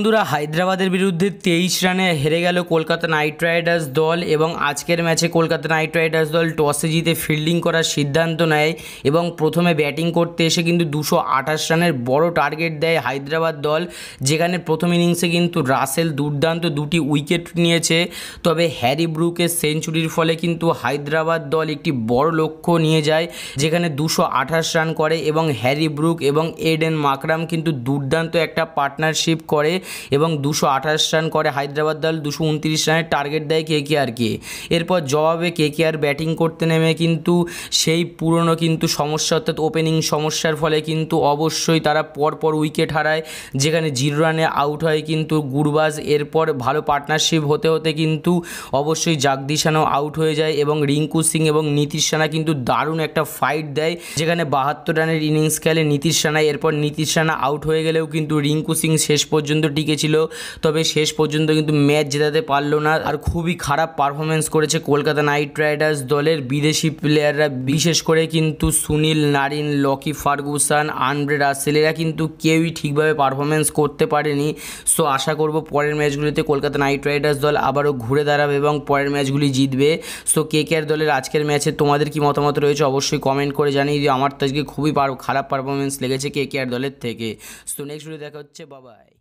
বন্ধুরা হায়দ্রাবাদের বিরুদ্ধে তেইশ রানে হেরে গেল কলকাতা নাইট রাইডার্স দল এবং আজকের ম্যাচে কলকাতা নাইট রাইডার্স দল টসে জিতে ফিল্ডিং করার সিদ্ধান্ত নেয় এবং প্রথমে ব্যাটিং করতে এসে কিন্তু দুশো আঠাশ রানের বড় টার্গেট দেয় হায়দ্রাবাদ দল যেখানে প্রথম ইনিংসে কিন্তু রাসেল দুর্দান্ত দুটি উইকেট নিয়েছে তবে হ্যারি ব্রুকের সেঞ্চুরির ফলে কিন্তু হায়দ্রাবাদ দল একটি বড় লক্ষ্য নিয়ে যায় যেখানে দুশো আঠাশ রান করে এবং হ্যারি ব্রুক এবং এডেন মাকরাম কিন্তু দুর্দান্ত একটা পার্টনারশিপ করে এবং দুশো আঠাশ রান করে হায়দ্রাবাদ দল দুশো উনত্রিশ রানের টার্গেট দেয় কে কে আরকে এরপর জবাবে কে কে আর ব্যাটিং করতে নেমে কিন্তু সেই পুরনো কিন্তু সমস্যা অর্থাৎ ওপেনিং সমস্যার ফলে কিন্তু অবশ্যই তারা পরপর উইকেট হারায় যেখানে জিরো রানে আউট হয় কিন্তু গুরবাজ এরপর ভালো পার্টনারশিপ হতে হতে কিন্তু অবশ্যই জাগদিশানও আউট হয়ে যায় এবং রিঙ্কু সিং এবং নীতিশ সানা কিন্তু দারুণ একটা ফাইট দেয় যেখানে বাহাত্তর রানের ইনিংস খেলে নীতিশ সানা এরপর নীতিশ সানা আউট হয়ে গেলেও কিন্তু রিঙ্কু সিং শেষ পর্যন্ত টিকেছিল তবে শেষ পর্যন্ত কিন্তু ম্যাচ জেতাতে পারলো না আর খুবই খারাপ পারফরমেন্স করেছে কলকাতা নাইট রাইডার্স দলের বিদেশি প্লেয়াররা বিশেষ করে কিন্তু Sunil Narine Lockie Ferguson Andre Russell এরা কিন্তু কেউই ঠিকভাবে পারফরমেন্স করতে পারেনি সো আশা করব পরের ম্যাচগুলিতে কলকাতা নাইট রাইডার্স দল আবারও ঘুরে দাঁড়াবে এবং পরের ম্যাচগুলি জিতবে সো কে আর দলের আজকের ম্যাচে তোমাদের কি মতামত রয়েছে অবশ্যই কমেন্ট করে জানিয়ে দিও আমার তো আজকে খুবই খারাপ পারফরমেন্স লেগেছে কে কে আর দলের থেকে সো নেক্সট ভিডিও দেখা হচ্ছে বাবাই